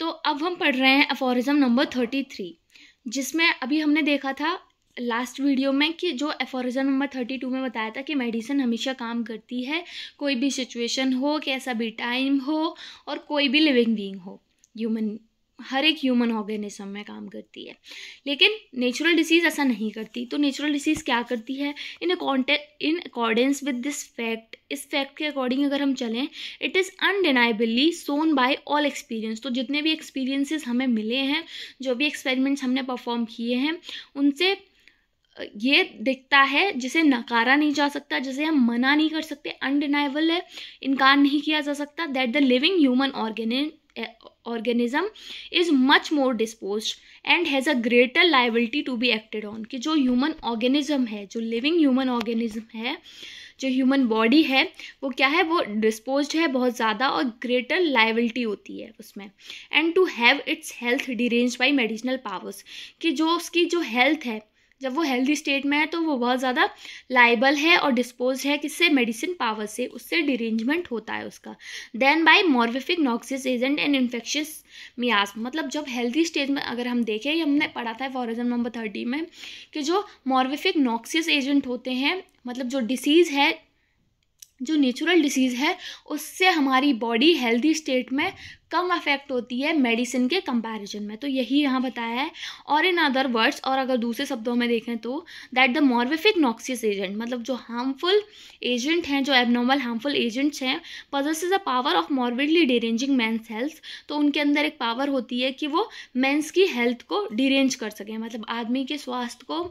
तो अब हम पढ़ रहे हैं अफोरिज़म नंबर थर्टी थ्री जिसमें अभी हमने देखा था लास्ट वीडियो में कि जो एफोरिज़म नंबर थर्टी टू में बताया था कि मेडिसिन हमेशा काम करती है कोई भी सिचुएशन हो कैसा भी टाइम हो और कोई भी लिविंग बींग हो ह्यूमन हर एक ह्यूमन ऑर्गेनिज्म में काम करती है लेकिन नेचुरल डिसीज़ ऐसा नहीं करती तो नेचुरल डिसीज़ क्या करती है इन अकॉन्टे in accordance with this fact इस फैक्ट के अकॉर्डिंग अगर हम चलें it is undeniably shown by all experience तो जितने भी एक्सपीरियंसेस हमें मिले हैं जो भी एक्सपेरिमेंट्स हमने परफॉर्म किए हैं उनसे ये दिखता है जिसे नकारा नहीं जा सकता जिसे हम मना नहीं कर सकते अनडिनाइबल है इनकार नहीं किया जा सकता that the living human organism organism is much more disposed and has a greater liability to be acted on कि जो ह्यूमन ऑर्गेनिज्म है जो लिविंग ह्यूमन ऑर्गेनिज्म है जो ह्यूमन बॉडी है वो क्या है वो डिस्पोज है बहुत ज़्यादा और ग्रेटर लाइबिलिटी होती है उसमें and to have its health derange by medicinal powers कि जो उसकी जो हेल्थ है जब वो हेल्दी स्टेट में है तो वो बहुत ज़्यादा लाइबल है और डिस्पोज है किससे मेडिसिन पावर से उससे डिरेंजमेंट होता है उसका then by morbific noxious agent and infectious miasms मतलब जब हेल्दी स्टेज में अगर हम देखें ये हमने पढ़ा था एग्जाम्पल नंबर थर्टी में कि जो मॉर्विफिक नॉक्सिस एजेंट होते हैं मतलब जो डिसीज़ है जो नेचुरल डिसीज़ है उससे हमारी बॉडी हेल्दी स्टेट में कम अफेक्ट होती है मेडिसिन के कंपैरिजन में तो यही यहाँ बताया है और इन अदर वर्ड्स और अगर दूसरे शब्दों में देखें तो that the morbific noxious agent मतलब जो हार्मफुल एजेंट हैं जो एबनॉर्मल हार्मफुल एजेंट्स हैं possess is a power of morbidly deranging man's health तो उनके अंदर एक पावर होती है कि वो मैंस की हेल्थ को डिरेंज कर सकें मतलब आदमी के स्वास्थ्य को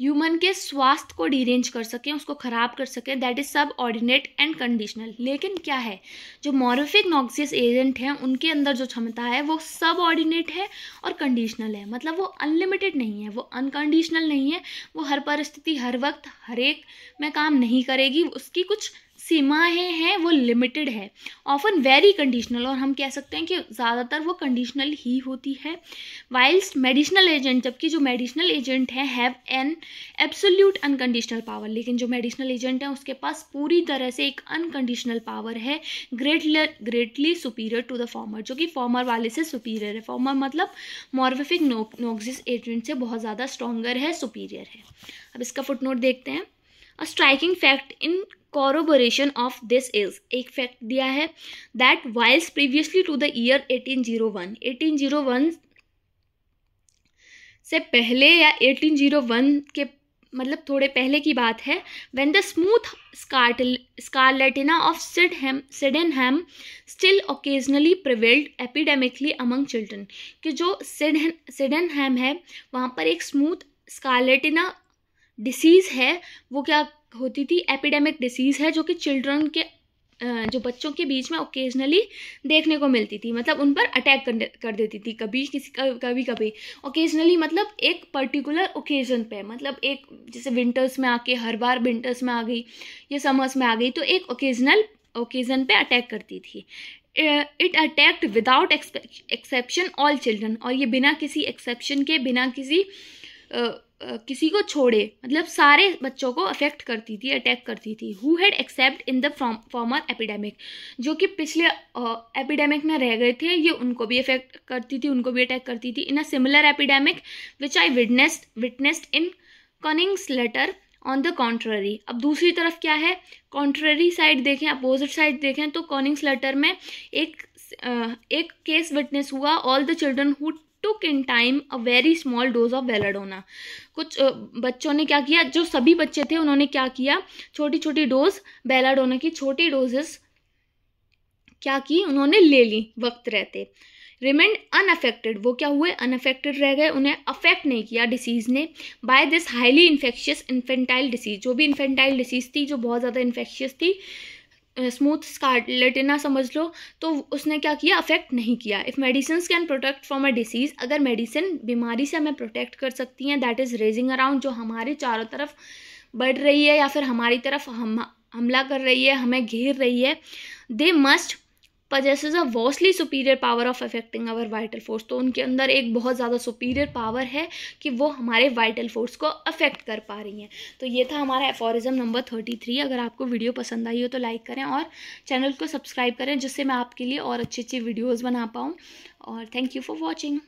ह्यूमन के स्वास्थ्य को डिरेंज कर सकें उसको ख़राब कर सकें that is subordinate and conditional लेकिन क्या है जो मॉरफिक नॉक्सियस एजेंट हैं उनके अंदर जो क्षमता है वो सब ऑर्डिनेट है और कंडीशनल है मतलब वो अनलिमिटेड नहीं है वो अनकंडीशनल नहीं है वो हर परिस्थिति हर वक्त हर एक में काम नहीं करेगी उसकी कुछ सीमाएं हैं वो लिमिटेड है ऑफन वेरी कंडीशनल और हम कह सकते हैं कि ज़्यादातर वो कंडीशनल ही होती है वाइल्स मेडिसिनल एजेंट जबकि जो मेडिसिनल एजेंट है have an absolute unconditional power लेकिन जो मेडिसिनल एजेंट है उसके पास पूरी तरह से एक अनकंडीशनल पावर है greatly greatly superior to the former जो कि फॉर्मर वाले से सुपीरियर है फॉर्मर मतलब मॉर्फिक नोक्सिस एजेंट से बहुत ज़्यादा स्ट्रॉगर है सुपीरियर है अब इसका फुटनोट देखते हैं a striking fact in corroboration of this is एक फैक्ट दिया है that whilst previously to the year 1801 1801 से पहले या 1801 के मतलब थोड़े पहले की बात है when the smooth scarlatina of Sydenham Sydenham still occasionally prevailed epidemically among children कि जो सिडन सिडनहम है वहाँ पर एक स्मूथ स्कारलेटिना डिसीज़ है वो क्या होती थी एपिडेमिक डिसीज़ है जो कि चिल्ड्रन के जो बच्चों के बीच में ओकेजनली देखने को मिलती थी मतलब उन पर अटैक कर देती थी कभी किसी कभी कभी ओकेजनली मतलब एक पर्टिकुलर ओकेजन पे मतलब एक जैसे विंटर्स में आके हर बार विंटर्स में आ गई या समर्स में आ गई तो एक ओकेजनल ओकेजन पे अटैक करती थी it attacked without exception all children और ये बिना किसी एक्सेप्शन के बिना किसी uh, किसी को छोड़े मतलब सारे बच्चों को अफेक्ट करती थी अटैक करती थी who had except in the former epidemic जो कि पिछले एपिडेमिक में रह गए थे ये उनको भी अफेक्ट करती थी उनको भी अटैक करती थी in a similar epidemic which I witnessed witnessed in Konigslutter on the contrary अब दूसरी तरफ क्या है कॉन्ट्ररी साइड देखें अपोजिट साइड देखें तो कॉनिंग्स लेटर में एक एक केस विटनेस हुआ all the children who took in time a very small dose of belladonna कुछ बच्चों ने क्या किया जो सभी बच्चे थे उन्होंने क्या किया छोटी छोटी डोज बेलाडोना की छोटी डोजेस क्या की उन्होंने ले ली वक्त रहते रिमेंड अनअफेक्टेड वो क्या हुए अनअफेक्टेड रह गए उन्हें अफेक्ट नहीं किया डिसीज़ ने by this highly infectious infantile disease जो भी इन्फेंटाइल डिसीज़ थी जो बहुत ज़्यादा इन्फेक्शियस थी स्मूथ स्कारलेटिना समझ लो तो उसने क्या किया अफेक्ट नहीं किया if medicine can protect from a disease अगर मेडिसिन बीमारी से हमें प्रोटेक्ट कर सकती हैं दैट इज़ रेजिंग अराउंड जो हमारे चारों तरफ बढ़ रही है या फिर हमारी तरफ हम हमला कर रही है हमें घेर रही है they must possesses a vastly superior power of affecting our vital force तो उनके अंदर एक बहुत ज़्यादा सुपीरियर पावर है कि वो हमारे वाइटल फोर्स को अफेक्ट कर पा रही हैं तो ये था हमारा एफोरिज्म नंबर थर्टी थ्री अगर आपको वीडियो पसंद आई हो तो लाइक करें और चैनल को सब्सक्राइब करें जिससे मैं आपके लिए और अच्छी अच्छी वीडियोज़ बना पाऊँ और थैंक यू फॉर वॉचिंग